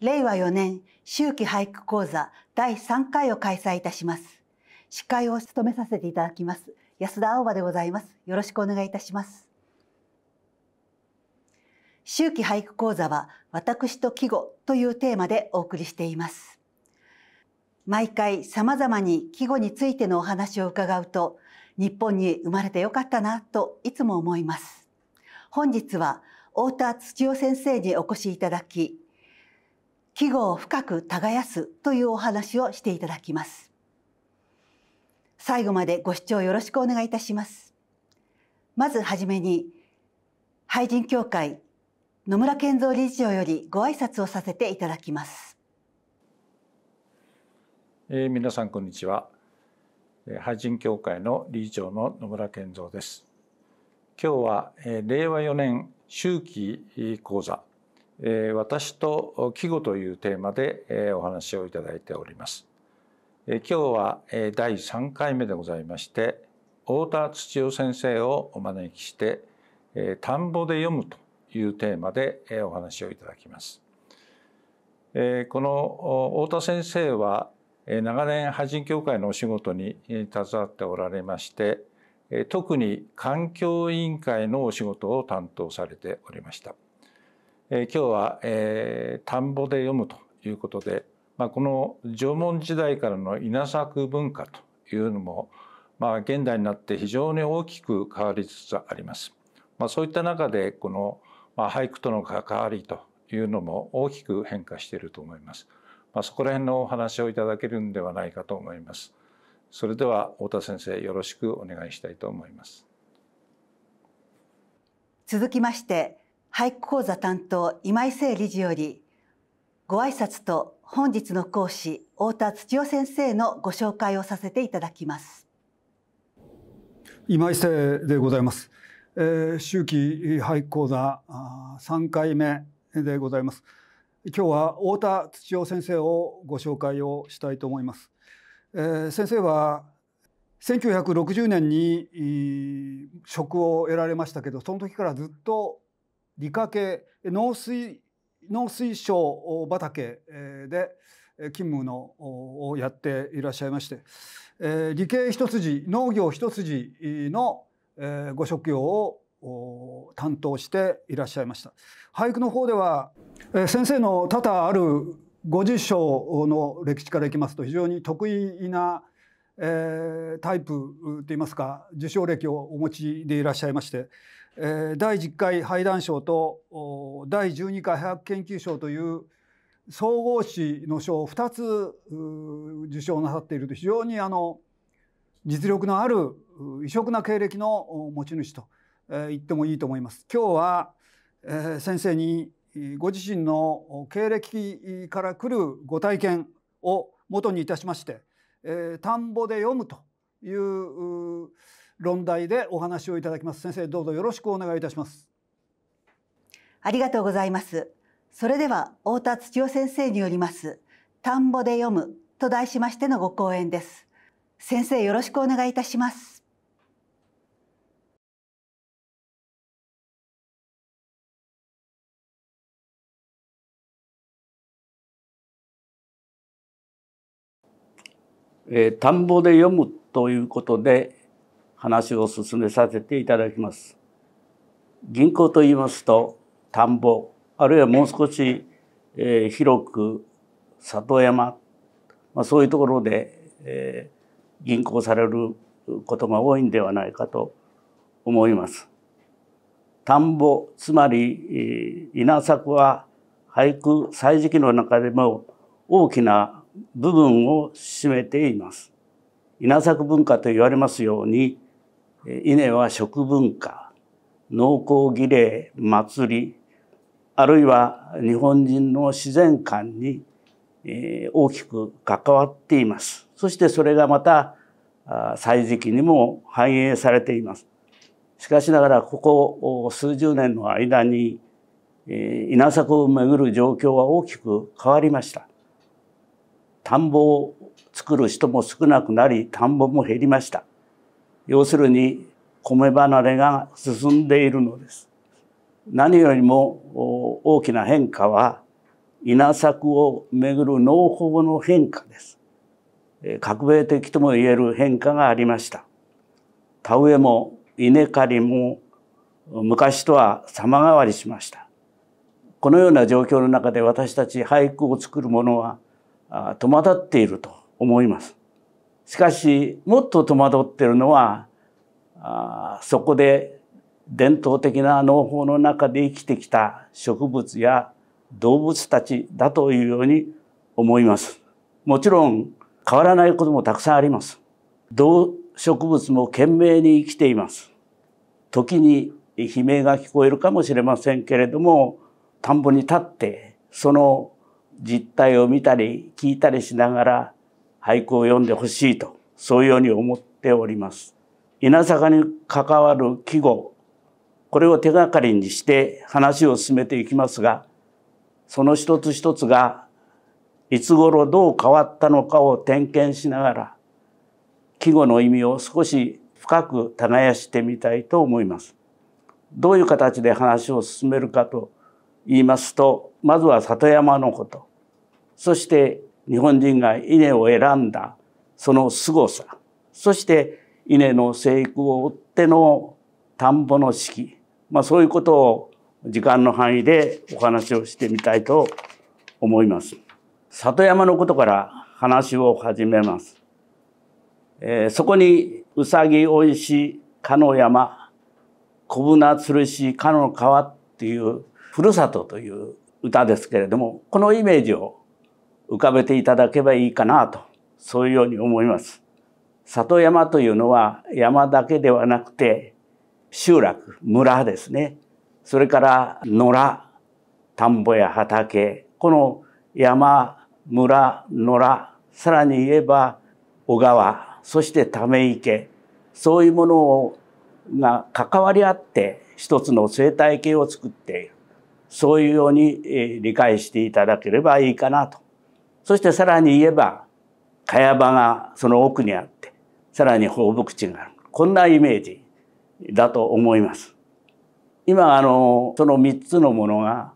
令和4年秋季俳句講座第3回を開催いたします。司会を務めさせていただきます安田青葉でございます。よろしくお願いいたします。秋季俳句講座は私と季語というテーマでお送りしています。毎回様々に季語についてのお話を伺うと日本に生まれてよかったなといつも思います。本日は太田土代先生にお越しいただき季語を深く耕すというお話をしていただきます最後までご視聴よろしくお願いいたしますまずはじめに俳人協会野村健三理事長よりご挨拶をさせていただきます、えー、皆さんこんにちは俳人協会の理事長の野村健三です今日は令和4年秋季講座え私と季語というテーマで、えお話をいただいております。え今日は、え第3回目でございまして太田土代先生をお招きして、え田んぼで読むというテーマで、えお話をいただきます。えこの太田先生は長年俳人協会のお仕事に携わっておられまして特に環境委員会のお仕事を担当されておりました。え今日は、えー、田んぼで読むということで、まあ、この縄文時代からの稲作文化というのも、まあ、現代になって非常に大きく変わりつつあります。まあ、そういった中でこの、まあ、俳句との関わりというのも大きく変化していると思います。まあ、そこら辺のお話をいただけるんではないかと思います。それでは太田先生よろしくお願いしたいと思います。続きまして俳句講座担当今井誠理事よりご挨拶と本日の講師太田土夫先生のご紹介をさせていただきます今井誠でございます、えー、秋季俳句講座三回目でございます今日は太田土夫先生をご紹介をしたいと思います、えー、先生は1960年に職を得られましたけどその時からずっと理科系農水農水省畑で勤務のをやっていらっしゃいまして、理系一筋農業一筋の、ご職業を担当していらっしゃいました俳句の方では、先生の多々あるご0章の歴史からいきますと非常に得意な、タイプといいますか受賞歴をお持ちでいらっしゃいまして第10回肺談賞と第12回科学研究賞という総合誌の賞を2つ受賞なさっていると非常にあの実力のある異色な経歴の持ち主と言ってもいいと思います。今日は、先生にご自身の経歴から来るご体験を元にいたしまして、田んぼで読むという論題でお話をいただきます先生どうぞよろしくお願いいたしますありがとうございますそれでは太田土夫先生によります田んぼで読むと題しましてのご講演です先生よろしくお願いいたしますえー、田んぼで読むということで、話を進めさせていただきます。銀行と言いますと田んぼあるいはもう少し、えー、広く里山、まあ、そういうところで、えー、銀行されることが多いんではないかと思います。田んぼつまり、えー、稲作は俳句歳時記の中でも大きな部分を占めています。稲作文化と言われますように稲は食文化農耕儀礼祭りあるいは日本人の自然観に大きく関わっていますそしてそれがまた「歳時記」にも反映されていますしかしながらここ数十年の間に稲作をめぐる状況は大きく変わりました田んぼを作る人も少なくなり田んぼも減りました要するに米離れが進んでいるのです。何よりも大きな変化は稲作をめぐる農法の変化です。革命的とも言える変化がありました。田植えも稲刈りも昔とは様変わりしました。このような状況の中で私たち俳句を作るものは戸惑っていると思います。しかしもっと戸惑ってるのはあそこで伝統的な農法の中で生きてきた植物や動物たちだというように思います。もちろん変わらないこともたくさんあります。動植物も懸命に生きています。時に悲鳴が聞こえるかもしれませんけれども田んぼに立ってその実態を見たり聞いたりしながら俳句を読んでほしいと、そういうように思っております。稲坂に関わる季語、これを手がかりにして話を進めていきますが、その一つ一つが、いつ頃どう変わったのかを点検しながら、季語の意味を少し深く耕してみたいと思います。どういう形で話を進めるかと言いますと、まずは里山のこと、そして日本人が稲を選んだその凄さそして稲の生育を追っての田んぼの四季、まあ、そういうことを時間の範囲でお話をしてみたいと思います。里山のことから話を始めます。えー、そこにうさぎおいしかの山小舟つるしかの川っていうふるさとという歌ですけれどもこのイメージを浮かべていただけばいいかなとそういうように思います。里山というのは山だけではなくて集落村ですねそれから野良田んぼや畑この山村野良さらに言えば小川そしてため池そういうものをが関わり合って一つの生態系を作っているそういうように理解していただければいいかなとそしてさらに言えば茅場がその奥にあってさらに放牧地があるこんなイメージだと思います。今あのその3つのものが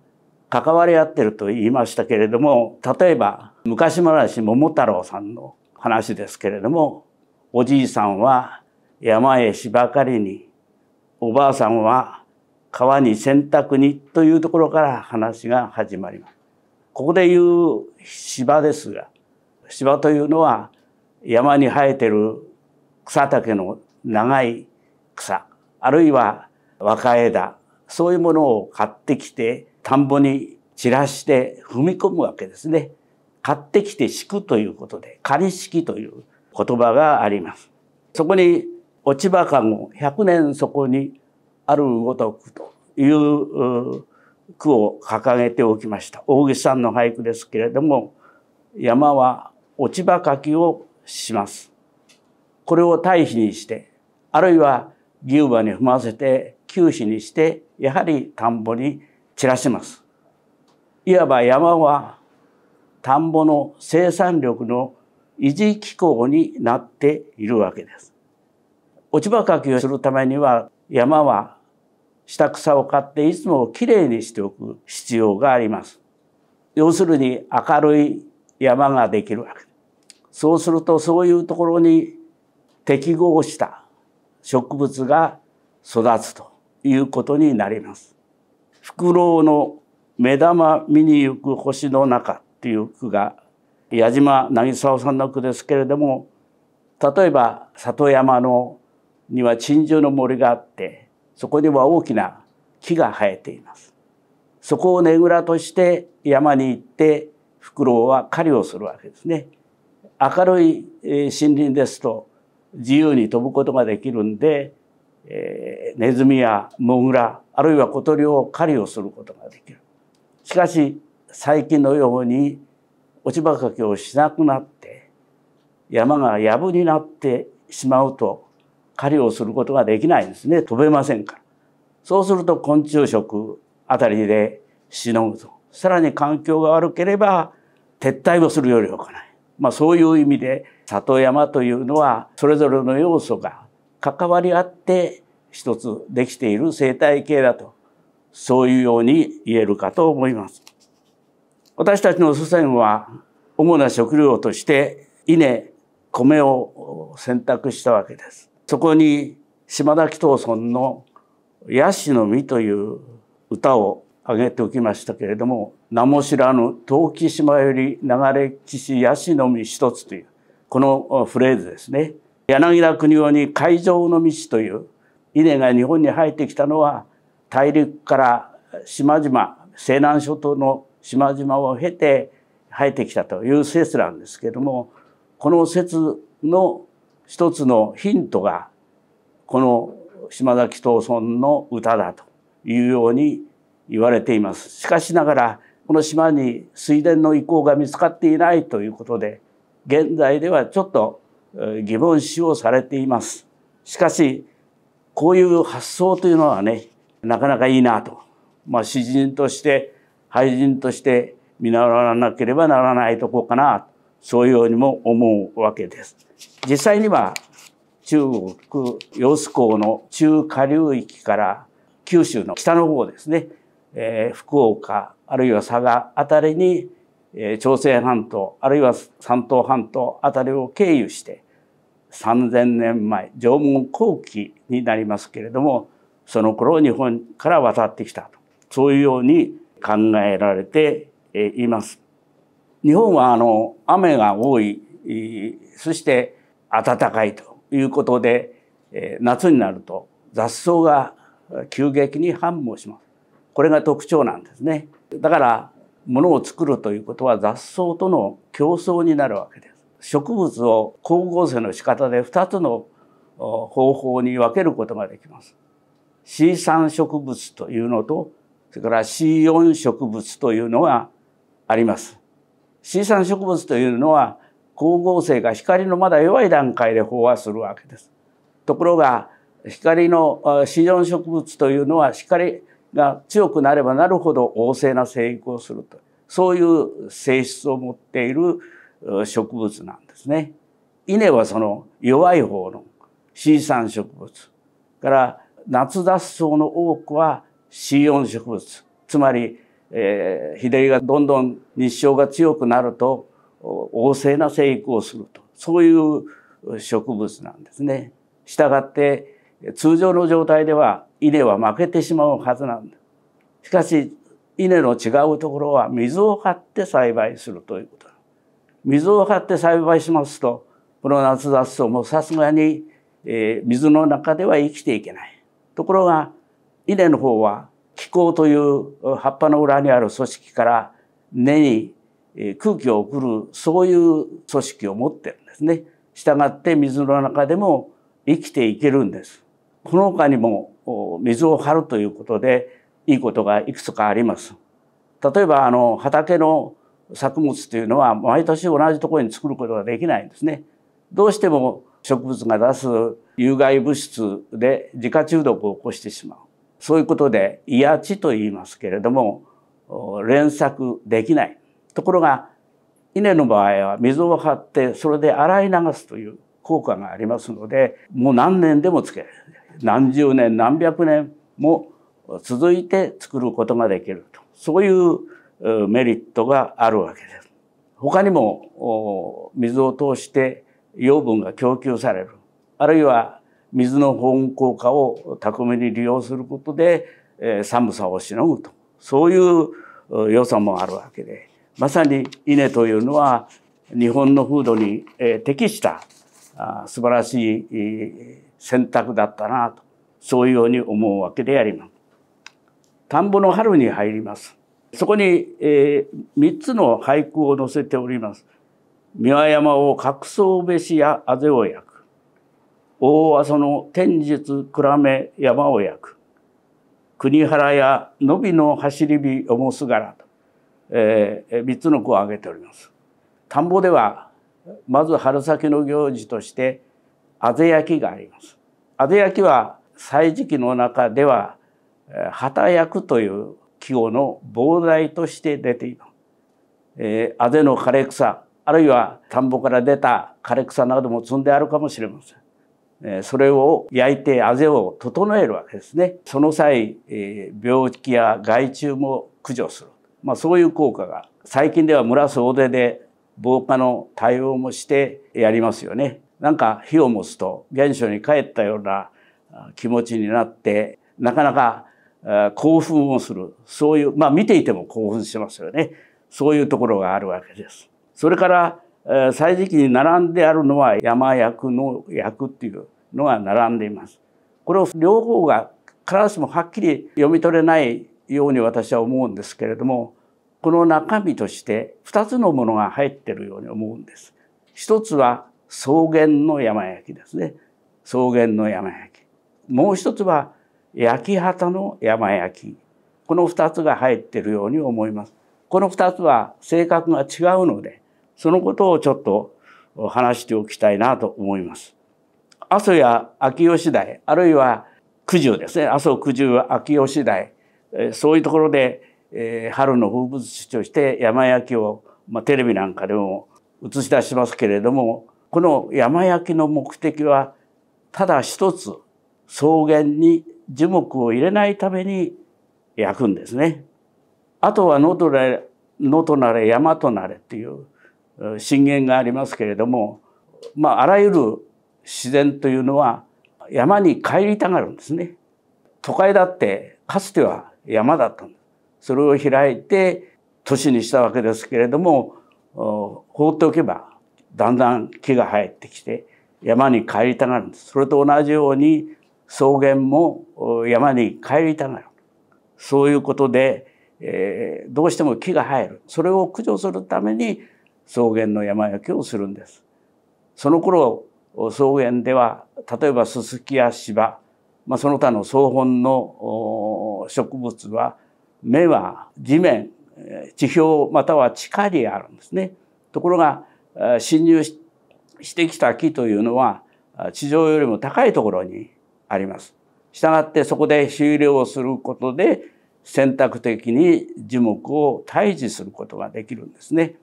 関わり合ってると言いましたけれども例えば昔話桃太郎さんの話ですけれどもおじいさんは山へしばかりにおばあさんは川に洗濯にというところから話が始まります。ここで言う芝ですが芝というのは山に生えてる草丈の長い草あるいは若枝そういうものを買ってきて田んぼに散らして踏み込むわけですね。買ってきて敷くということで仮敷という言葉があります。そこに落ち葉かご100年そこにあるごとくという句を掲げておきました大岸さんの俳句ですけれども「山は落ち葉かきをします」これを堆肥にしてあるいは牛馬に踏ませて球皮にしてやはり田んぼに散らします。いわば山は田んぼの生産力の維持機構になっているわけです。落ち葉かきをするためには山は下草を買っていつもきれいにしておく必要があります。要するに明るい山ができるわけそうするとそういうところに適合した植物が育つということになります。フクロウの目玉見に行く星の中っていう句が矢島渚さんの句ですけれども例えば里山のには鎮守の森があってそこには大きな木が生えています。そこをねぐらとして山に行ってフクロウは狩りをするわけですね。明るい森林ですと自由に飛ぶことができるんで、えー、ネズミやモグラあるいは小鳥を狩りをすることができる。しかし最近のように落ち葉かけをしなくなって山が藪になってしまうと狩りをすることができないんですね。飛べませんから。そうすると昆虫食あたりでしのぐと。さらに環境が悪ければ撤退をするよりはかない。まあそういう意味で里山というのはそれぞれの要素が関わり合って一つできている生態系だとそういうように言えるかと思います。私たちの祖先は主な食料として稲米を選択したわけです。そこに島田紀藤村の「ヤシの実」という歌を挙げておきましたけれども名も知らぬ遠き島より流れ岸ヤシの実一つというこのフレーズですね柳田国夫に海上の道という稲が日本に入ってきたのは大陸から島々西南諸島の島々を経て生えてきたという説なんですけれどもこの説の一つのヒントがこの島崎藤村の歌だというように言われています。しかしながらこの島に水田の遺構が見つかっていないということで現在ではちょっと疑問視をされています。しかしこういう発想というのはねなかなかいいなと、まあ、詩人として俳人として見習わなければならないとこかなそういうようにも思うわけです。実際には中国揚子港の中下流域から九州の北の方ですね、えー、福岡あるいは佐賀辺りに、えー、朝鮮半島あるいは山東半島辺りを経由して3,000年前縄文後期になりますけれどもその頃日本から渡ってきたとそういうように考えられています。日本はあの雨が多いそして暖かいということで夏になると雑草が急激に繁茂しますこれが特徴なんですねだから物を作るということは雑草との競争になるわけです植物を光合成の仕方で2つの方法に分けることができます C3 植物というのとそれから C4 植物というのがあります水産植物というのは光合成が光のまだ弱い段階で飽和するわけです。ところが光の C4 植物というのは光が強くなればなるほど旺盛な生育をするとそういう性質を持っている植物なんですね。稲はその弱い方の水産植物から夏雑草の多くは C4 植物つまりえー、秀がどんどん日照が強くなると旺盛な生育をするとそういう植物なんですね。したがって通常の状態では稲は負けてしまうはずなんだ。しかし稲の違うところは水を張って栽培するということ水を張って栽培しますとこの夏雑草もさすがに、えー、水の中では生きていけない。ところが稲の方は気候という葉っぱの裏にある組織から根に空気を送るそういう組織を持ってるんですね。したがって水の中でも生きていけるんです。この他にも水を張るということでいいことがいくつかあります。例えばあの畑の作物というのは毎年同じところに作ることができないんですね。どうしても植物が出す有害物質で自家中毒を起こしてしまう。そういうことで癒ちと言いますけれども連作できないところが稲の場合は水を張ってそれで洗い流すという効果がありますのでもう何年でもつける何十年何百年も続いて作ることができるとそういうメリットがあるわけです。他にも水を通して養分が供給されるあるいは水の保温効果を巧みに利用することで、えー、寒さをしのぐとそういう良さもあるわけでまさに稲というのは日本の風土に、えー、適したあ素晴らしい選択だったなとそういうように思うわけであります。田んぼの春に入ります。そこに、えー、3つの俳句を載せております。三輪山を隠そうべしやあぜを焼く。大阿の天術暗め山を焼く国原やのびの走り火おすがらと、えー、三つの句を挙げております。田んぼではまず春先の行事としてあぜ焼きがあります。あぜ焼きは歳時期の中では旗焼くという季語の膨大として出ています。えー、の枯れ草あるいは田んぼから出た枯れ草なども積んであるかもしれません。それを焼いてあぜを整えるわけですね。その際、病気や害虫も駆除する。まあ、そういう効果が最近では蒸らす大手で防火の対応もしてやりますよね。なんか火を持つと現象に帰ったような気持ちになってなかなか興奮をするそういうまあ見ていても興奮しますよねそういうところがあるわけです。それから最時記に並んであるのは山役の役っていうのが並んでいます。これを両方が必ずしもはっきり読み取れないように私は思うんですけれどもこの中身として2つのものが入ってるように思うんです。一つは草原の山焼きですね草原の山焼き。もう一つは焼き畑の山焼きこの2つが入ってるように思います。この二つは性格が違うのでそのことをちょっと話しておきたいなと思います。阿蘇や秋吉台、あるいは九十ですね、阿蘇九十秋吉台、そういうところで、えー、春の風物詩として山焼きを、まあ、テレビなんかでも映し出しますけれども、この山焼きの目的はただ一つ、草原に樹木を入れないために焼くんですね。あとは野となれ、野となれ山となれっていう震源がありますけれども、まあ、あらゆる自然というのは山に帰りたがるんですね。都会だってかつては山だったんです。それを開いて都市にしたわけですけれども放っておけばだんだん木が生えてきて山に帰りたがるんです。それと同じように草原も山に帰りたがる。そういうことで、えー、どうしても木が生える。それを駆除するために草原の山焼きをするんです。その頃草原では例えばススキや芝、まあ、その他の草本の植物は目は地面地表または地下にあるんですね。ところが侵入してきた木というのは地上よりも高いところにあります。したがってそこで終了をすることで選択的に樹木を退治することができるんですね。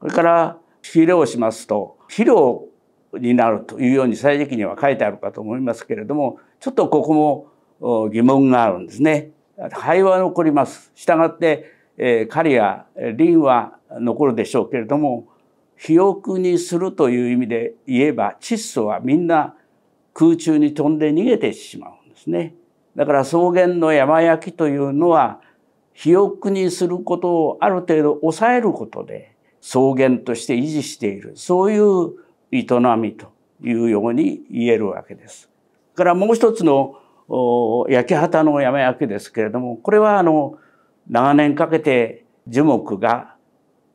それから肥料をしますと肥料になるというように最適には書いてあるかと思いますけれどもちょっとここも疑問があるんですね。肺は残ります。したがって、えー、狩りや林は残るでしょうけれども肥沃にするという意味で言えば窒素はみんな空中に飛んで逃げてしまうんですね。だから草原の山焼きというのは肥沃にすることをある程度抑えることで草原として維持しているそういう営みというように言えるわけです。からもう一つの焼き畑の山焼きですけれどもこれはあの長年かけて樹木が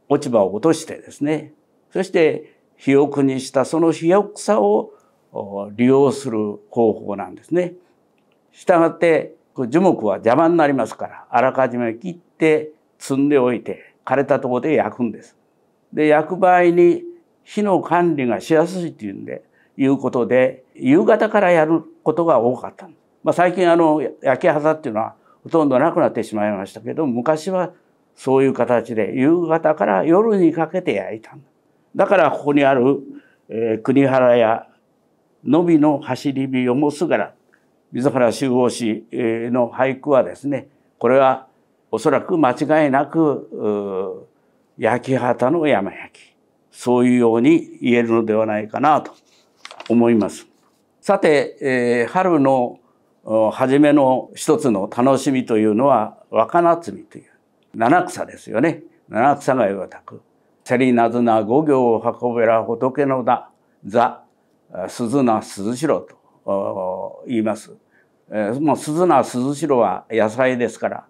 落ち葉を落としてですねそして肥沃にしたその肥沃さを利用する方法なんですね。したがって樹木は邪魔になりますからあらかじめ切って積んでおいて枯れたところで焼くんです。で焼く場合に火の管理がしやすいというんでいうことで夕方からやることが多かった、まあ、最近あの焼き肌っていうのはほとんどなくなってしまいましたけど昔はそういう形で夕方から夜にかけて焼いただからここにある、えー、国原やのびの走り火よもすがら水原集合氏の俳句はですねこれはおそらく間違いなく焼き畑の山焼き。そういうように言えるのではないかなと思います。さて、えー、春の初めの一つの楽しみというのは若夏みという七草ですよね。七草がよたく。せりなずな五行を運べら仏のだ、座、鈴な鈴代と言います。えー、もう鈴な鈴代は野菜ですから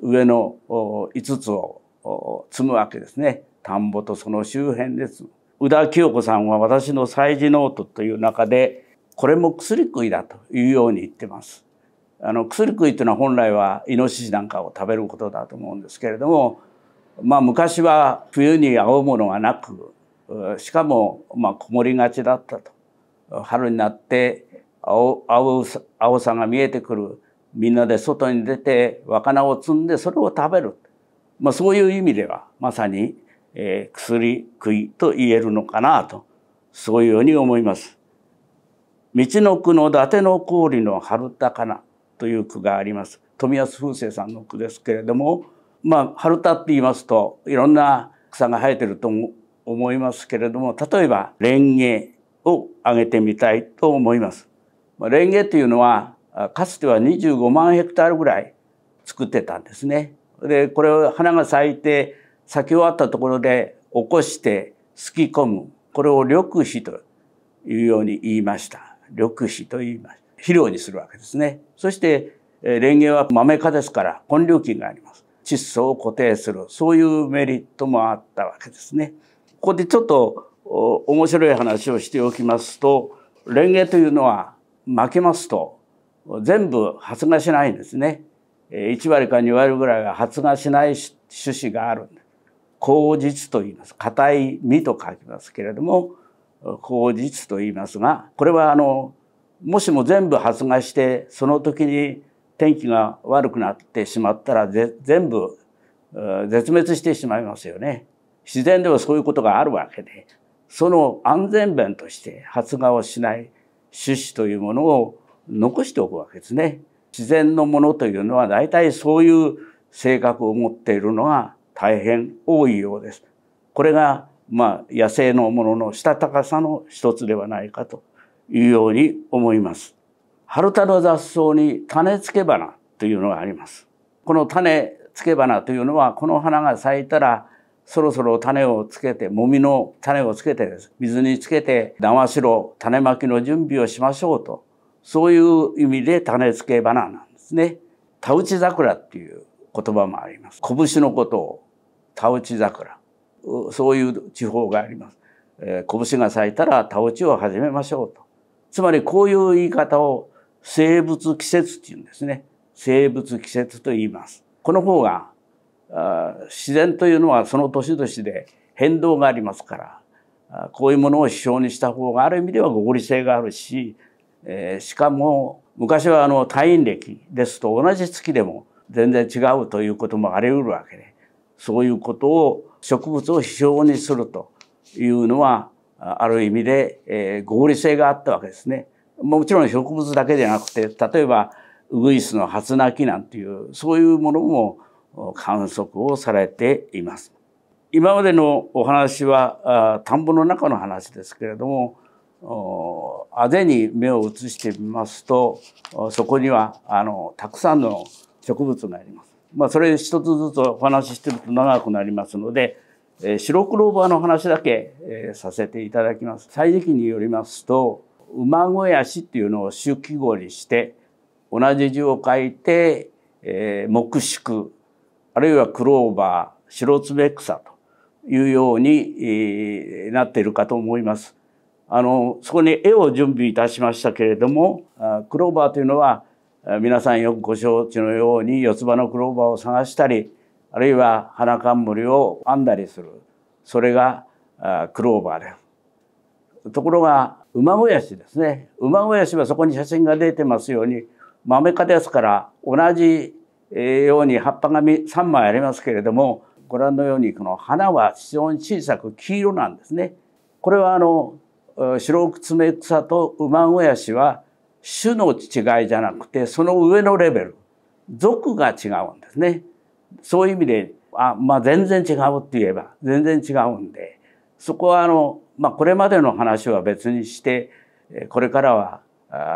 上の5つを積むわけですね田んぼとその周辺です宇田清子さんは私の祭事ノートという中でこれも薬食いだというように言ってますあの薬食いというのは本来はイノシシなんかを食べることだと思うんですけれどもまあ昔は冬に青物がなくしかもまあ曇りがちだったと春になって青青青さが見えてくるみんなで外に出て若菜を摘んでそれを食べるまあ、そういう意味ではまさに、えー、薬食いと言えるのかなとそういうように思います。道の句の伊達の氷の春高菜という句があります。富安風生さんの句ですけれども、まあ、春田って言いますといろんな草が生えてると思いますけれども例えばレンゲを挙げてみたいと思います。まあ、レンゲというのはかつては25万ヘクタールぐらい作ってたんですね。でこれを花が咲いて咲き終わったところで起こしてすき込むこれを緑肥というように言いました緑肥と言います肥料にするわけですねそしてレンゲは豆花科ですから根粒菌があります窒素を固定するそういうメリットもあったわけですねここでちょっと面白い話をしておきますとレンゲというのは負けますと全部発芽しないんですね1割か2割ぐらいは発芽しない種子がある口実と言います硬い実と書きますけれども口実と言いますがこれはあのもしも全部発芽してその時に天気が悪くなってしまったら全部絶滅してしまいますよね。自然ではそういうことがあるわけでその安全弁として発芽をしない種子というものを残しておくわけですね。自然のものというのは大体そういう性格を持っているのが大変多いようです。これがまあ野生のもののしたたかさの一つではないかというように思います。春田の雑草に種付け花というのがあります。この種付け花というのはこの花が咲いたらそろそろ種をつけて、もみの種をつけてです。水につけて、縄しろ、種まきの準備をしましょうとそういう意味で種付け花なんですね。田内桜っていう言葉もあります。拳のことを田内桜。そういう地方があります。えー、拳が咲いたら田内を始めましょうと。つまりこういう言い方を生物季節っていうんですね。生物季節と言います。この方が自然というのはその年々で変動がありますからこういうものを主張にした方がある意味では合理性があるしえー、しかも昔はあの退院歴ですと同じ月でも全然違うということもあり得るわけでそういうことを植物を非常にするというのはある意味で、えー、合理性があったわけですね。もちろん植物だけじゃなくて例えばウグイスの初鳴きなんていうそういうものも観測をされています。今までのお話は田んぼの中の話ですけれどもあぜに目を移してみますとそこにはあのたくさんの植物があります。まあ、それ一つずつお話ししてると長くなりますので、えー、白ーバーの話だけ、えー、させていただきます。最時によりますと馬小屋しっていうのを周記号にして同じ字を書いて、えー、木宿あるいはクローバー白爪草というように、えー、なっているかと思います。あのそこに絵を準備いたしましたけれどもクローバーというのは皆さんよくご承知のように四つ葉のクローバーを探したりあるいは花冠を編んだりするそれがクローバーです。ところが馬もやしですね馬もやしはそこに写真が出てますように豆科ですから同じように葉っぱが3枚ありますけれどもご覧のようにこの花は非常に小さく黄色なんですね。これはあの白爪草と馬マンオは種の違いじゃなくてその上のレベル属が違うんですね。そういう意味であ、まあ、全然違うって言えば全然違うんでそこはあの、まあ、これまでの話は別にしてこれからは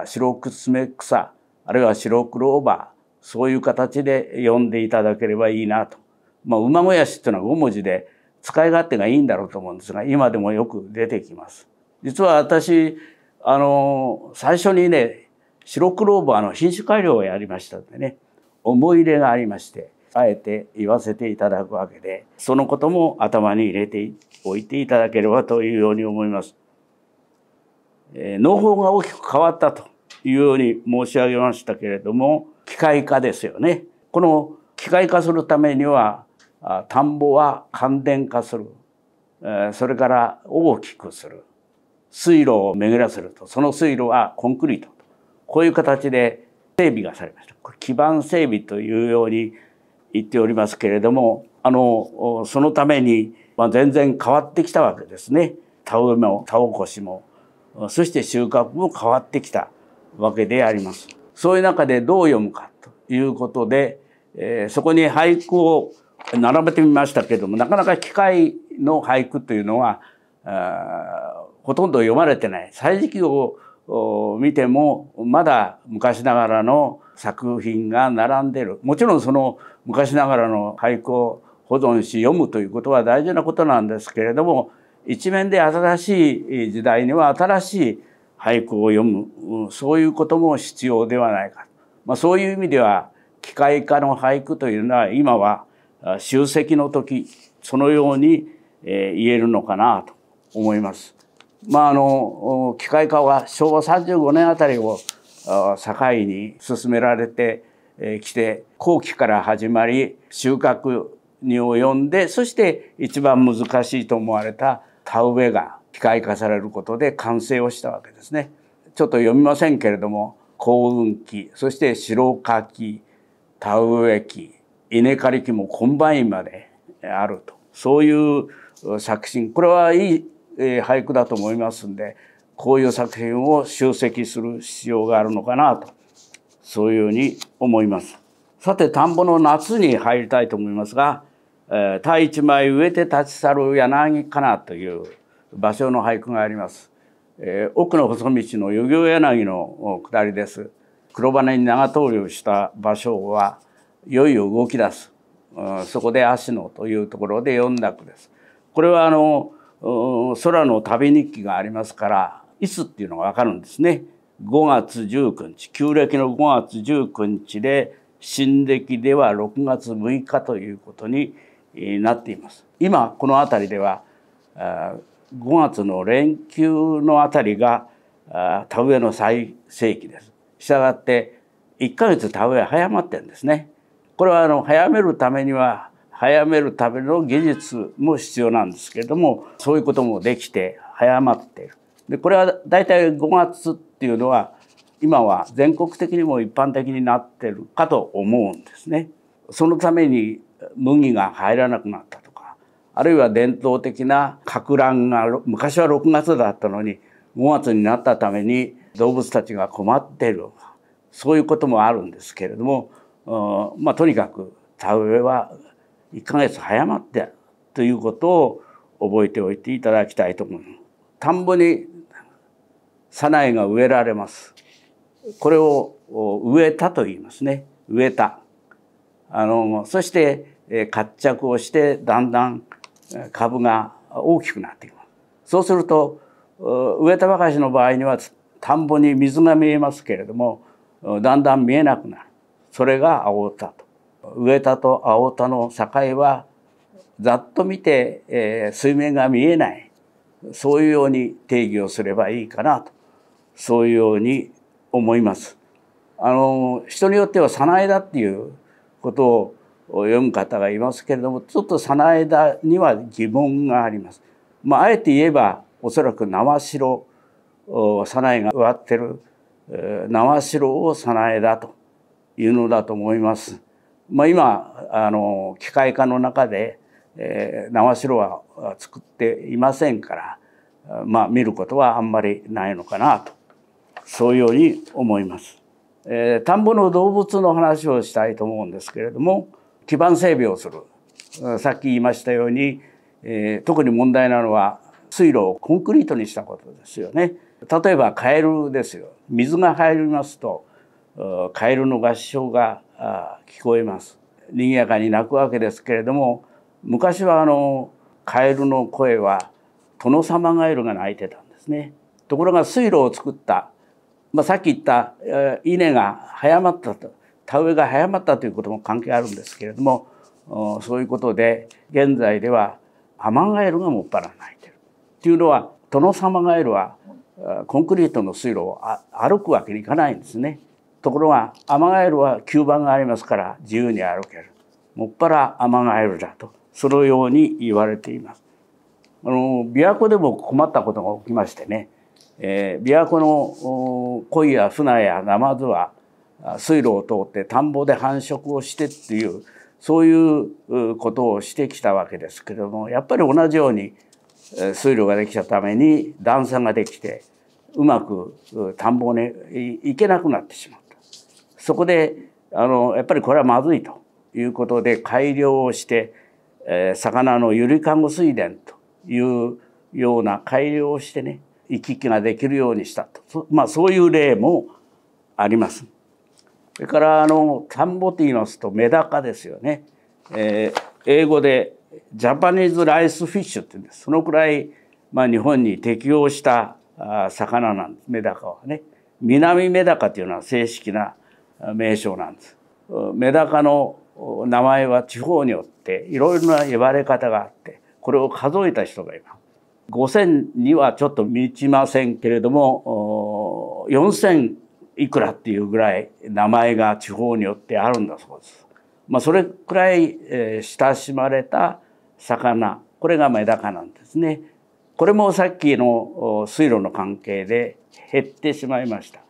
白爪草あるいは白クローバーそういう形で呼んでいただければいいなと。まあ、馬もやしっていうのは5文字で使い勝手がいいんだろうと思うんですが今でもよく出てきます。実は私あの最初にね白クローバーの品種改良をやりましたんでね思い入れがありましてあえて言わせていただくわけでそのことも頭に入れておいていただければというように思います。えー、農法が大きく変わったというように申し上げましたけれども機械化ですよね。この機械化するためには田んぼは乾電化するそれから大きくする水路を巡らせるとその水路はコンクリートこういう形で整備がされました基盤整備というように言っておりますけれどもあのそのために、まあ、全然変わってきたわけですね田植えも田起こしもそして収穫も変わってきたわけでありますそういう中でどう読むかということで、えー、そこに俳句を並べてみましたけどもなかなか機械の俳句というのはほとんど読まれてない。歳時記を見てもまだ昔ながらの作品が並んでる。もちろんその昔ながらの俳句を保存し読むということは大事なことなんですけれども一面で新しい時代には新しい俳句を読むそういうことも必要ではないか、まあ、そういう意味では機械化の俳句というのは今は集積の時そのように言えるのかなと思います。まああの機械化は昭和35年あたりを境に進められてきて後期から始まり収穫に及んでそして一番難しいと思われた田植えが機械化されることで完成をしたわけですね。ちょっと読みませんけれども幸運期そして白柿」「田植え期稲刈り機もコンバインまであるとそういう作品これはいいえー、俳句だと思いますんでこういう作品を集積する必要があるのかなとそういうふうに思います。さて田んぼの夏に入りたいと思いますが「えー、田一枚植えて立ち去る柳かな」という場所の俳句があります。えー、奥の細道の遊行柳の下りです。黒羽に長投をした場所はいよいよ動き出す、うん、そこで芦野というところで読んだ句です。これはあの空の旅日記がありますからいつっていうのがわかるんですね。5月19日旧暦の5月19日で新暦では6月6日ということになっています。今この辺りでは5月の連休の辺りが田植えの最盛期です。したがって1ヶ月田植え早まってるんですね。これはあの早めるためには早めるための技術も必要なんですけれどもそういうこともできて早まっている。でこれは大体5月っていうのは今は全国的にも一般的になってるかと思うんですね。そのために麦が入らなくなったとかあるいは伝統的なか乱が昔は6月だったのに5月になったために動物たちが困っているそういうこともあるんですけれども、うまあとにかく田植えは1ヶ月早まってということを覚えておいていただきたいと思います。田んぼに早苗が植えられます。これを植えたと言いますね。植えた。あの、そして、え活着をして、だんだん株が大きくなっていきます。そうすると、植えたばかりの場合には、田んぼに水が見えますけれども、だんだん見えなくなる。それが青田と。上田と青田の境はざっと見て、えー、水面が見えないそういうように定義をすればいいかなとそういうように思います。あの人によっては「早苗だ」っていうことを読む方がいますけれどもちょっと早苗だには疑問があります。まあ、あえて言えばおそらく縄代早苗が植わってる縄代を早苗だというのだと思います。まあ、今あの機械化の中で、えー、縄代は作っていませんから、まあ、見ることはあんまりないのかなとそういうように思います。えー、田んぼの動物の話をしたいと思うんですけれども基盤整備をするさっき言いましたように、えー、特に問題なのは水路をコンクリートにしたことですよね。例えばカエルですよ水が入りますとカエルの合唱が聞こえます。賑やかに鳴くわけですけれども昔はあのカエルの声は殿様ガエルが鳴いてたんですね。ところが水路を作った、まあ、さっき言った、稲が早まったと田植えが早まったということも関係あるんですけれどもそういうことで現在ではアマガエルがもっぱら鳴いてる。っていうのは殿様ガエルはコンクリートの水路を歩くわけにいかないんですね。ところがアマガエルは吸盤がありますから自由に歩けるもっぱらアマガエルだとそのように言われています。あの琵琶湖でも困ったことが起きましてね、えー、琵琶湖の鯉や船やナマズは水路を通って田んぼで繁殖をしてっていうそういうことをしてきたわけですけれどもやっぱり同じように水路ができたために段差ができてうまく田んぼに行けなくなってしまう。そこであのやっぱりこれはまずいということで改良をして、えー、魚のゆりかご水田というような改良をしてね行き来ができるようにしたとまあ、そういう例もあります。それからあのサンボティノスとメダカですよね、えー、英語でジャパニーズライスフィッシュって言うんですそのくらい、まあ、日本に適応した魚なんですメダカはね。南メダカというのは正式な名称なんです。メダカの名前は地方によっていろいろな呼ばれ方があってこれを数えた人がいます。5,000にはちょっと満ちませんけれども4,000いくらっていうぐらい名前が地方によってあるんだそうです。まあ、それくらい、え親しまれた魚これがメダカなんですね。これもさっきの水路の関係で減ってしまいました。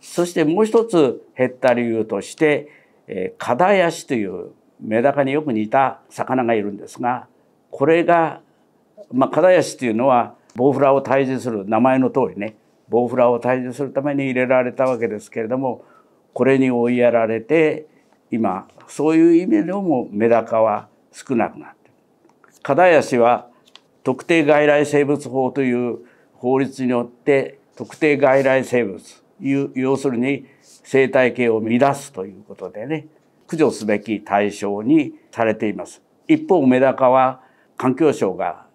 そしてもう一つ減った理由として、えー、カダヤシというメダカによく似た魚がいるんですがこれが、まあ、カダヤシというのはボウフラを退治する名前の通りねボウフラを退治するために入れられたわけですけれどもこれに追いやられて今そういう意味でもメダカは少なくなってる。カダヤシは特定外来生物法という法律によって特定外来生物いう要するに生態系を乱すということでね駆除すべき対象にされています。一方メダカは環境省が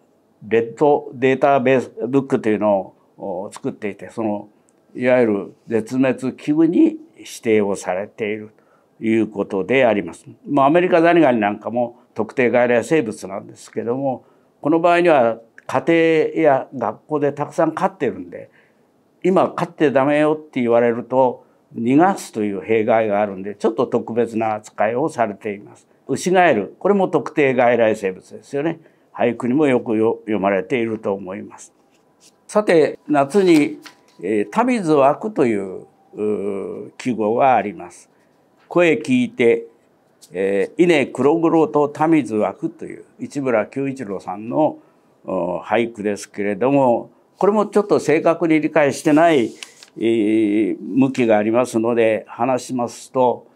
レッドデータベースブックというのを作っていてそのいわゆる絶滅危惧に指定をされているということであります。まあ、アメリカザリガニなんかも特定外来生物なんですけどもこの場合には家庭や学校でたくさん飼ってるんで今飼ってダメよって言われると逃がすという弊害があるんでちょっと特別な扱いをされています。ウシガエルこれも特定外来生物ですよね。俳句にもよく読まれていると思います。さて夏に「えー、タミズ湧く」という記号があります。声聞いて「えー、稲黒黒とタミズ湧く」という市村久一郎さんの俳句ですけれどもこれもちょっと正確に理解してない、えー、向きがありますので話しますと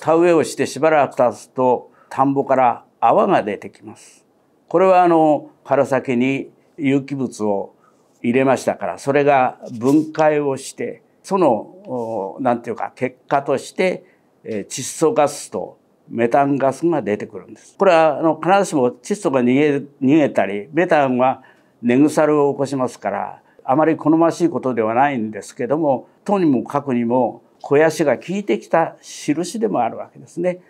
田植えをしてしばらく経つと田んぼから泡が出てきます。これはあの春先に有機物を入れましたからそれが分解をしてそのなんていうか結果として窒素ガスとメタンガスが出てくるんです。これはあの必ずしも窒素が逃げ逃げたりメタンは根腐れを起こしますからあまり好ましいことではないんですけどもとにもかくにも肥やしが効いてきた印でもあるわけですね。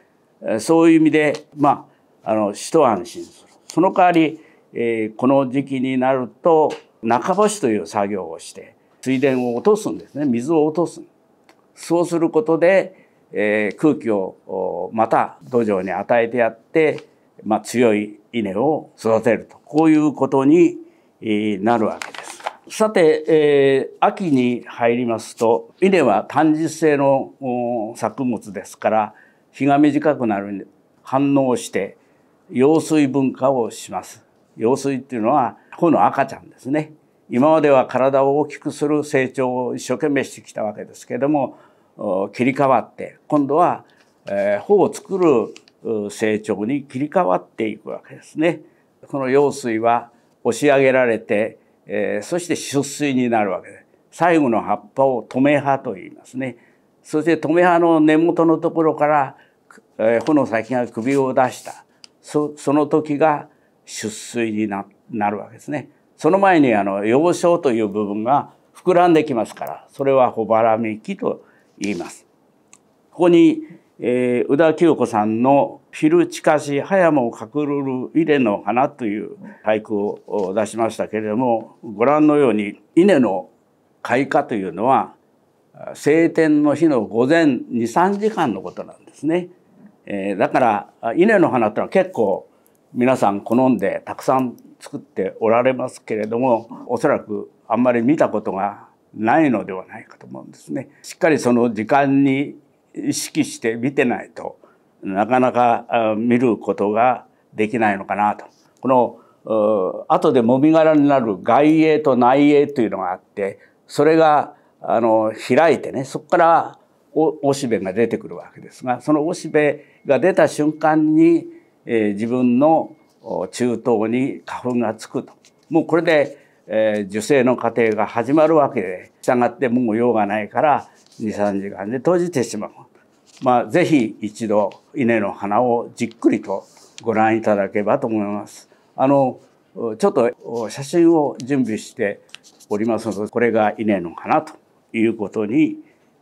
そういう意味で、まあ、あの一安心するその代わり、えー、この時期になると中干しという作業をして水田を落とすんですね水を落とすそうすることで、えー、空気をまた土壌に与えてやって、まあ、強い稲を育てるとこういうことになるわけです。さて、えー、秋に入りますと稲は短実性の作物ですから日が短くなるに反応して用水分化をします。用水っていうのは穂の赤ちゃんですね。今までは体を大きくする成長を一生懸命してきたわけですけれども切り替わって今度は、えー、穂を作る成長に切り替わっていくわけですね。この用水は押し上げられて、えー、そして出水になるわけです。最後の葉っぱを止め葉と言いますねそして止め葉の根元のところから、えー、穂の先が首を出したその時が出水になるわけですねその前にあの幼少という部分が膨らんできますからそれはほばらみきと言いますここにえー、宇田清子さんの「昼近し早もかくるる稲の花」という俳句を出しましたけれどもご覧のように稲の開花というのは晴天の日の午前23時間のことなんですね。えー、だから稲の花というのは結構皆さん好んでたくさん作っておられますけれどもおそらくあんまり見たことがないのではないかと思うんですね。しっかりその時間に意識して見てないとなかなか見ることができないのかなと。この後でもみ殻になる外栄と内栄というのがあってそれがあの開いてねそこからおしべが出てくるわけですがそのおしべが出た瞬間に、えー、自分の中東に花粉がつくともうこれで、えー、受精の過程が始まるわけで従ってもう用がないから23時間で閉じてしまうまあ、ぜひ一度稲の花をじっくりとご覧いただければと思います。あのちょっと写真を準備しておりますのでこれが稲の花ということに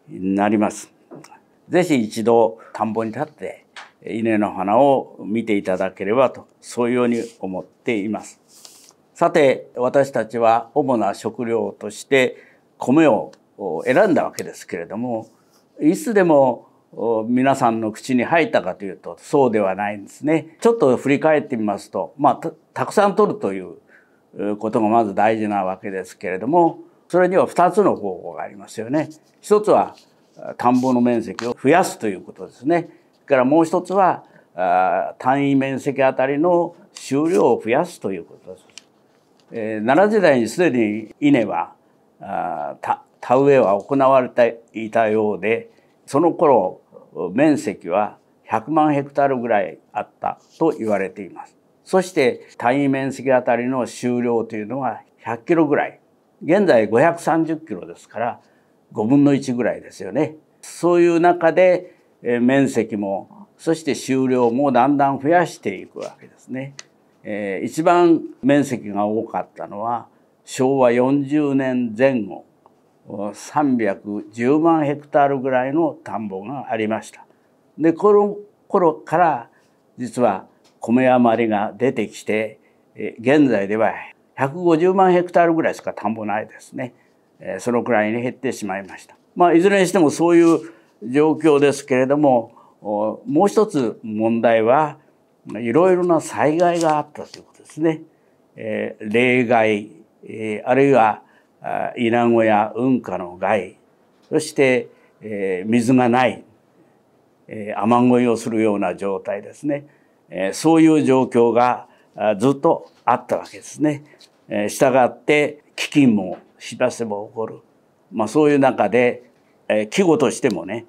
なります。ぜひ一度田んぼに立って稲の花を見ていただければとそういうように思っています。さて私たちは主な食料として米を選んだわけですけれどもいつでも皆さんの口に入ったかというとそうではないんですね。ちょっと振り返ってみますと、まあ、たたくさん取るということがまず大事なわけですけれどもそれには2つの方法がありますよね。一つは田んぼの面積を増やすということですね。それからもう一つは単位面積あたりの収量を増やすということです。えー、奈良時代にすでに稲はあ田植えは行われていたようでその頃面積は100万ヘクタールぐらいあったと言われています。そして単位面積あたりの収量というのは100キロぐらい。現在530キロですから5分の1ぐらいですよね。そういう中で面積もそして収量もだんだん増やしていくわけですね。えー、一番面積が多かったのは昭和40年前後310万ヘクタールぐらいの田んぼがありました。でこの頃から実は米余りが出てきて現在では150万ヘクタールぐらいしか田んぼないですね。そのくらいに減ってしまいました。まあ、いずれにしてもそういう状況ですけれどももう一つ問題はいろいろな災害があったということですね。えー、例外、えー、あるいは稲子や運河の害そして、えー、水がない、えー、雨乞いをするような状態ですね、えー、そういう状況がずっとあったわけですね。えー、したがって飢饉も知ばせも起こる、まあ、そういう中で、えー、季語としてもね、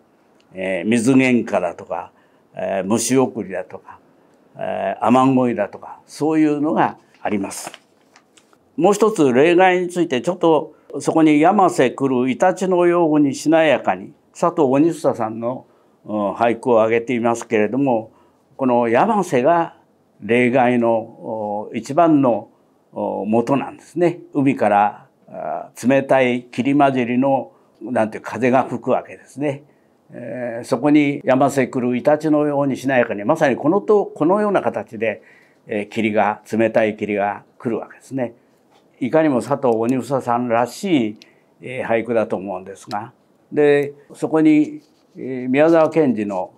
えー、水原価だとか、えー、虫送りだとか、えー、雨乞いだとかそういうのがあります。もう一つ例外についてちょっとそこに山瀬来るイタチのようにしなやかに佐藤鬼塚さんの俳句を挙げていますけれどもこの山瀬が例外の一番の元なんですね。海から冷たい霧混じりのなんていう風が吹くわけですね。えー、そこに山瀬来るイタチのようにしなやかにまさにこのとこのような形で、霧が冷たい霧が来るわけですね。いかにも佐藤鬼房さんらしい、俳句だと思うんですがでそこに、宮沢賢治の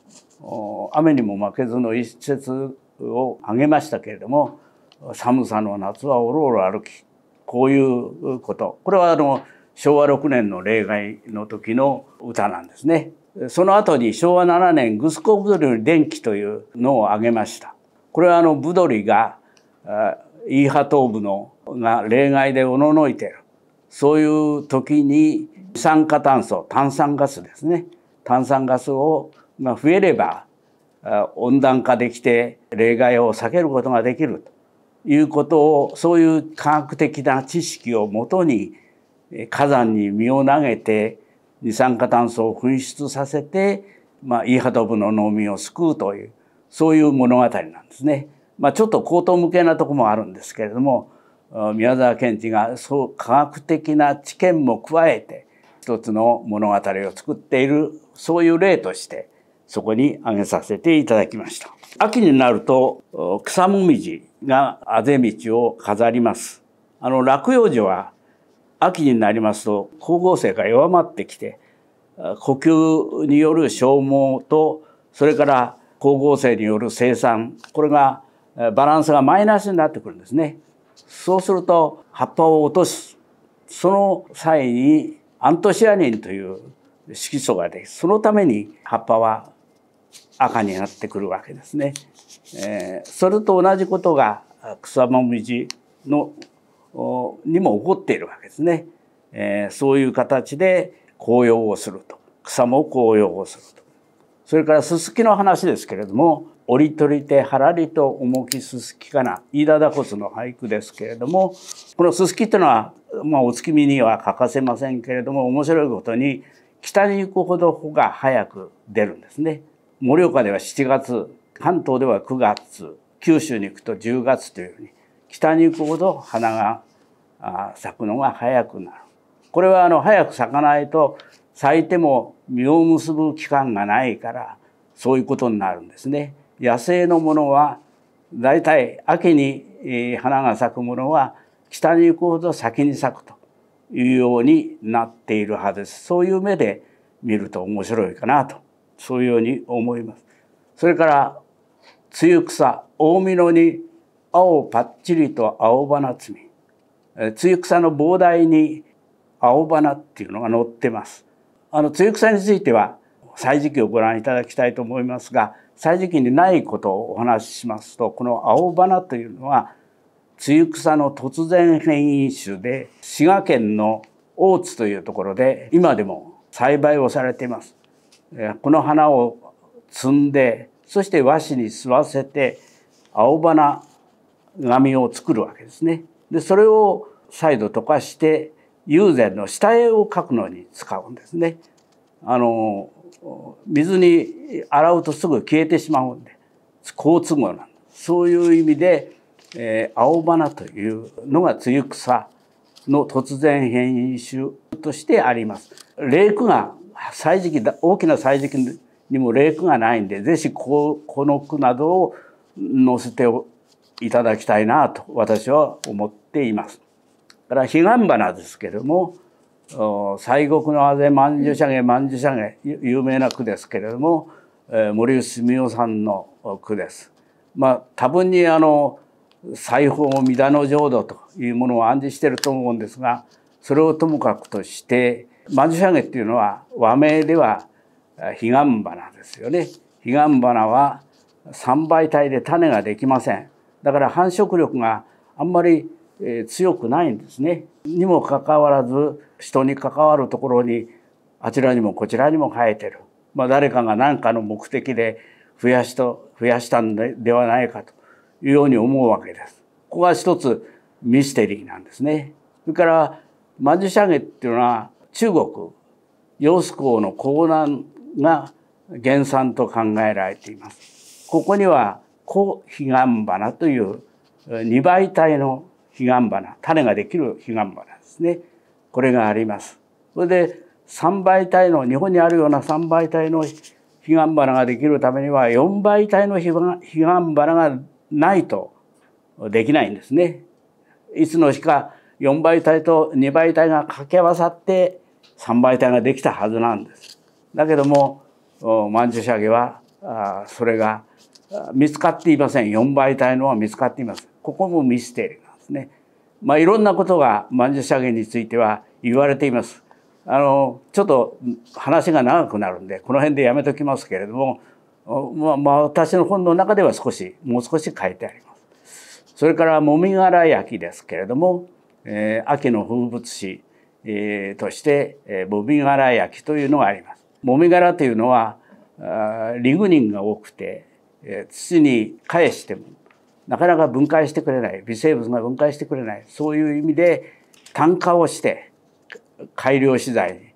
「雨にも負けず」の一節を挙げましたけれども「寒さの夏はおろおろ歩き」こういうことこれはあの昭和6年の例外の時の歌なんですね。その後に昭和7年「グスコブドリの電気」というのを挙げました。これはあのブドリがイーハトーブのが例外でおののいてるそういう時に二酸化炭素炭酸ガスですね炭酸ガスをが増えれば温暖化できて例外を避けることができるということをそういう科学的な知識をもとに火山に身を投げて二酸化炭素を噴出させて、まあ、イーハトブの農民を救うというそういう物語なんですね。まあ、ちょっと高等無形なとこもあるんですけれども宮沢賢治がそう科学的な知見も加えて一つの物語を作っているそういう例としてそこに挙げさせていただきました。秋になると草もみじがあぜ道を飾ります。あの落葉樹は秋になりますと光合成が弱まってきて呼吸による消耗とそれから光合成による生産これがバランスがマイナスになってくるんですね。そうすると葉っぱを落とすその際にアントシアニンという色素ができそのために葉っぱは赤になってくるわけですね。えー、それと同じことが草もみじのにも起こっているわけですね。えー、そういう形で紅葉をすると草も紅葉をするとそれからススキの話ですけれども折り取りてはらりと重きすすきかな飯田田骨の俳句ですけれどもこのすすきというのは、まあ、お月見には欠かせませんけれども面白いことに北に行くほど穂が早く出るんですね。盛岡では7月関東では9月九州に行くと10月というように北に行くほど花が咲くのが早くなる。これはあの早く咲かないと咲いても実を結ぶ期間がないからそういうことになるんですね。野生のものは大体秋に花が咲くものは北に行くほど先に咲くというようになっているはずです。そういう目で見ると面白いかなとそういうように思います。それから梅雨草大野に青パッチリと青花摘み梅雨草の膨大に青花っていうのが載ってます。あの梅雨草については「歳時記」をご覧いただきたいと思いますが歳時期にないことをお話ししますとこの青花というのは露草の突然変異種で滋賀県の大津というところで今でも栽培をされています。この花を摘んでそして和紙に吸わせて青花紙を作るわけですね。でそれを再度溶かして友禅の下絵を描くのに使うんですね。あの水に洗うとすぐ消えてしまうんで好都合なんだそういう意味で、えー、青花というのが梅草の突然変異種としてあります。レイクが最時期大きな最時期にもレイクがないんで是非ここの句などを載せていただきたいなと私は思っています。から彼岸花ですけども西国のあぜ万寿下げ万寿下げ有名な句ですけれども、えー、森内澄夫さんの句です。まあ多分にあの裁縫を皆の浄土というものを暗示していると思うんですがそれをともかくとして万寿下げっていうのは和名では彼岸花ですよね。彼岸花は3倍体で種ができません。だから繁殖力があんまり強くないんですね。にもかかわらず人に関わるところにあちらにもこちらにも生えてる、まあ、誰かが何かの目的で増やしと増やしたんではないかというように思うわけです。ここが一つミステリーなんですね。それからマジシャゲっていうのは中国ヨ揚子港の港南が原産と考えられています。ここには古彼岸花という2倍体の彼岸花種ができる彼岸花ですね。これがあります。それで3倍体の日本にあるような3倍体の彼岸花ができるためには4倍体の彼岸花がないとできないんですね。いつの日か4倍体と2倍体が掛け合わさって3倍体ができたはずなんです。だけども万寿下げはそれが見つかっていません4倍体のは見つかっています。ここもミステリーなんですね。まあ、いろんなことが万殊沙言については言われています。あのちょっと話が長くなるんでこの辺でやめときますけれども、まあ、まあ、私の本の中では少しもう少し書いてあります。それからもみ殻焼きですけれども、えー、秋の風物詩、えー、として、えー、もみ殻焼きというのがあります。もみ殻というのはあリグニンが多くて、えー、土に返してもなかなか分解してくれない微生物が分解してくれないそういう意味で炭化をして改良資材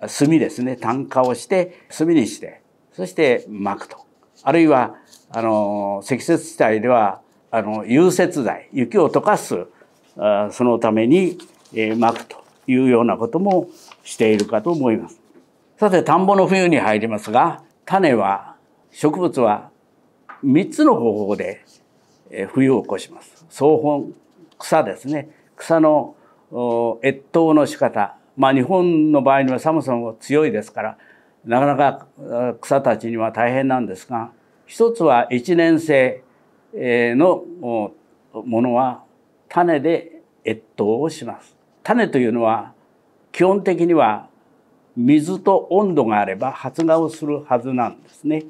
炭ですね炭化をして炭にしてそして巻くとあるいはあの積雪地帯ではあの融雪剤雪を溶かすそのために、巻くというようなこともしているかと思います。さて田んぼの冬に入りますが種は植物は3つの方法で冬を越します。草本草ですね草の越冬の仕方まあ日本の場合には寒さも強いですからなかなか草たちには大変なんですが一つは一年生のものは種で越冬をします。種というのは基本的には水と温度があれば発芽をするはずなんですね。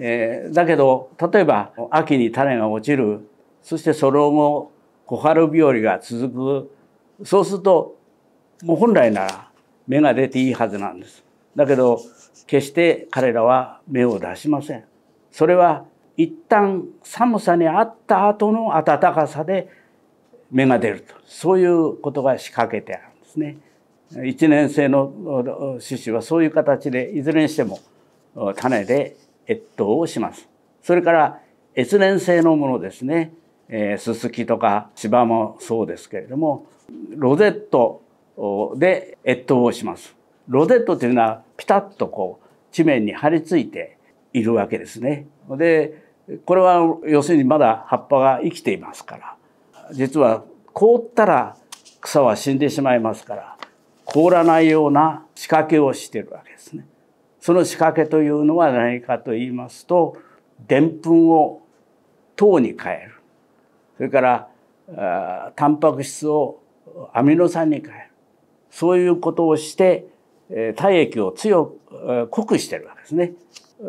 えー、だけど例えば秋に種が落ちるそしてその後小春日和が続くそうするともう本来なら芽が出ていいはずなんです。だけど決して彼らは芽を出しません。それは一旦寒さにあった後の暖かさで芽が出るとそういうことが仕掛けてあるんですね。1年生の種子はそういう形でいずれにしても種で越冬をします。それから越年性のものですね、えー、ススキとか芝もそうですけれどもロゼットで越冬をします。ロゼットというのはピタッとこう地面に張り付いているわけですね。でこれは要するにまだ葉っぱが生きていますから実は凍ったら草は死んでしまいますから凍らないような仕掛けをしているわけですね。その仕掛けというのは何かと言いますとでんぷんを糖に変えるそれからタンパク質をアミノ酸に変えるそういうことをして体液を強く濃くしてるわけですね。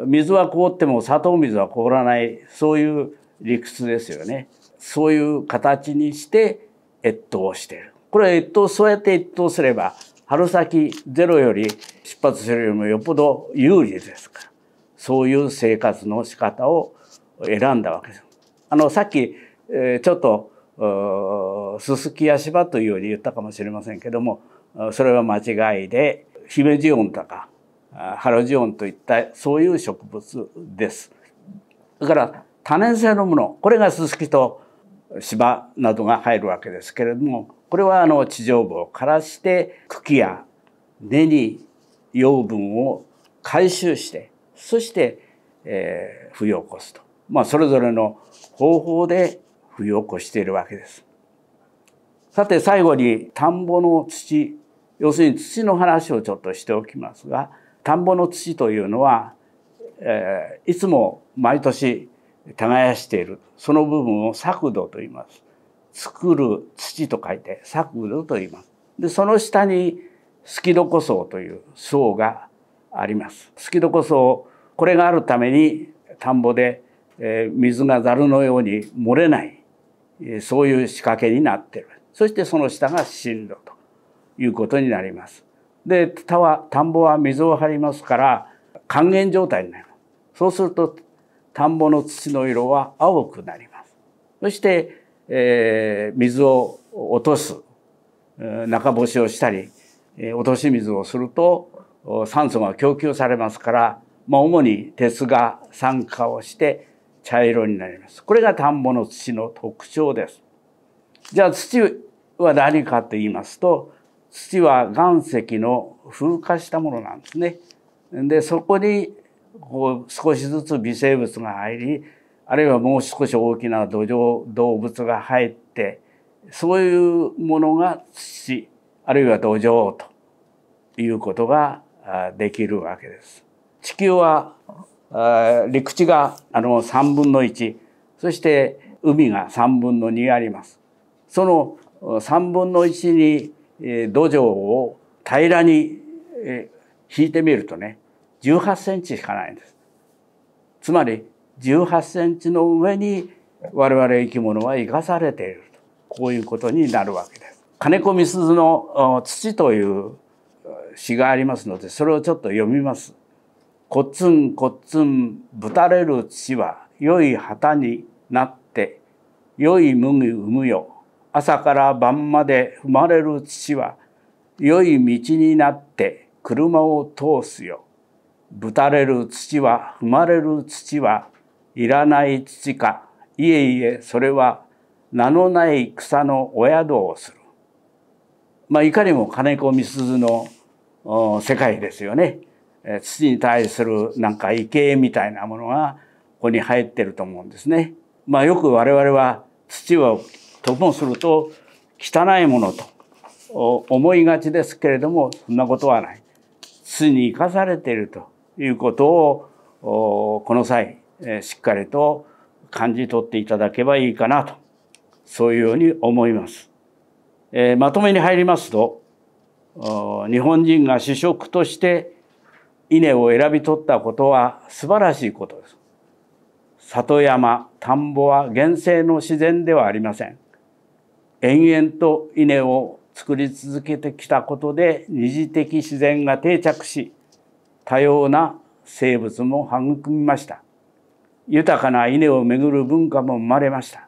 水は凍っても砂糖水は凍らないそういう理屈ですよね。そういう形にして越冬してる。これ越冬そうやって越冬すれば春先ゼロより出発するよりもよっぽど有利ですからそういう生活の仕方を選んだわけです。あのさっき、えー、ちょっとすすきや芝というように言ったかもしれませんけどもそれは間違いで姫ジオンとかハロジオンといったそういう植物です。だから多年生のものこれがススキと芝などが入るわけですけれどもこれはあの地上部を枯らして茎や根に養分を回収してそして、えー、冬を越すと、まあ、それぞれの方法で冬を越しているわけです。さて最後に田んぼの土要するに土の話をちょっとしておきますが田んぼの土というのは、えー、いつも毎年耕しているその部分を作土と言います。作る土と書いて作ると言います。で、その下にスキドコ層という層があります。スキドコ層、これがあるために田んぼで、え水がざるのように漏れない、えそういう仕掛けになってる。そしてその下が進路ということになります。で、田は、田んぼは水を張りますから、還元状態になります。そうすると、田んぼの土の色は青くなります。そして、えー、水を落とす、中干しをしたり、落とし水をすると酸素が供給されますから、まあ、主に鉄が酸化をして茶色になります。これが田んぼの土の特徴です。じゃあ土は何かと言いますと、土は岩石の風化したものなんですね。で、そこにこう少しずつ微生物が入り、あるいはもう少し大きな土壌動物が入ってそういうものが土あるいは土壌ということができるわけです。地球は陸地があの3分の1そして海が3分の2あります。その3分の1に土壌を平らに引いてみるとね18センチしかないんです。つまり18センチの上に我々生き物は生かされているとこういうことになるわけです。金子みすゞの「土」という詩がありますのでそれをちょっと読みます。こつんこつんぶたれる土は良い旗になって良い麦産むよ朝から晩まで踏まれる土は良い道になって車を通すよぶたれる土は踏まれる土はいらない土かいえいえそれは名のない草のお宿をする、まあ、いかにも金子みすゞの世界ですよね土に対するなんか畏敬みたいなものがここに入ってると思うんですね。まあ、よく我々は土をともすると汚いものと思いがちですけれどもそんなことはない土に生かされているということをこの際しっかりと感じ取っていただけばいいかなとそういうように思います。えー、まとめに入りますと日本人が主食として稲を選び取ったことは素晴らしいことです。里山田んぼは原生の自然ではありません。延々と稲を作り続けてきたことで二次的自然が定着し多様な生物も育みました。豊かな稲をめぐる文化も生まれました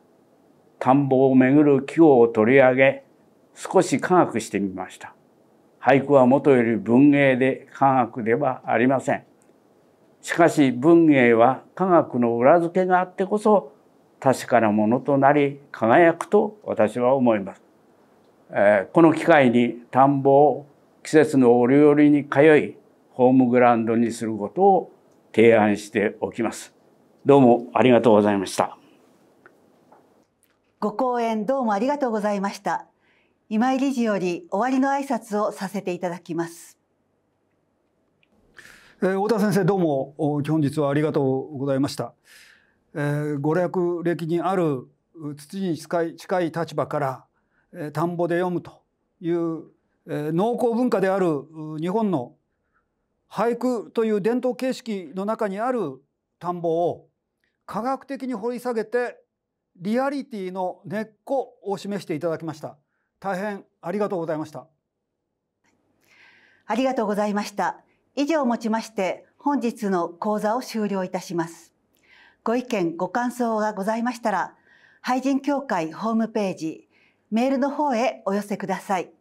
田んぼをめぐる季語を取り上げ少し科学してみました俳句はもとより文芸で科学ではありませんしかし文芸は科学の裏付けがあってこそ確かなものとなり輝くと私は思います、えー、この機会に田んぼを季節の折々に通いホームグラウンドにすることを提案しておきますどうもありがとうございましたご講演どうもありがとうございました今井理事より終わりの挨拶をさせていただきますえー、太田先生どうも本日はありがとうございました、えー、娯楽歴にある土に近い近い立場から、えー、田んぼで読むという、えー、農耕文化である日本の俳句という伝統形式の中にある田んぼを科学的に掘り下げてリアリティの根っこを示していただきました大変ありがとうございましたありがとうございました以上をもちまして本日の講座を終了いたしますご意見ご感想がございましたら廃人協会ホームページメールの方へお寄せください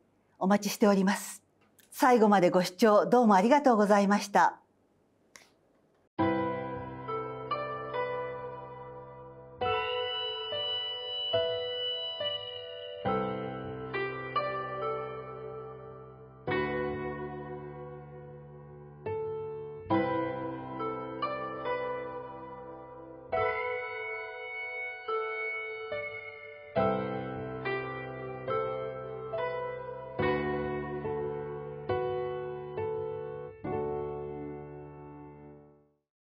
お待ちしております最後までご視聴どうもありがとうございました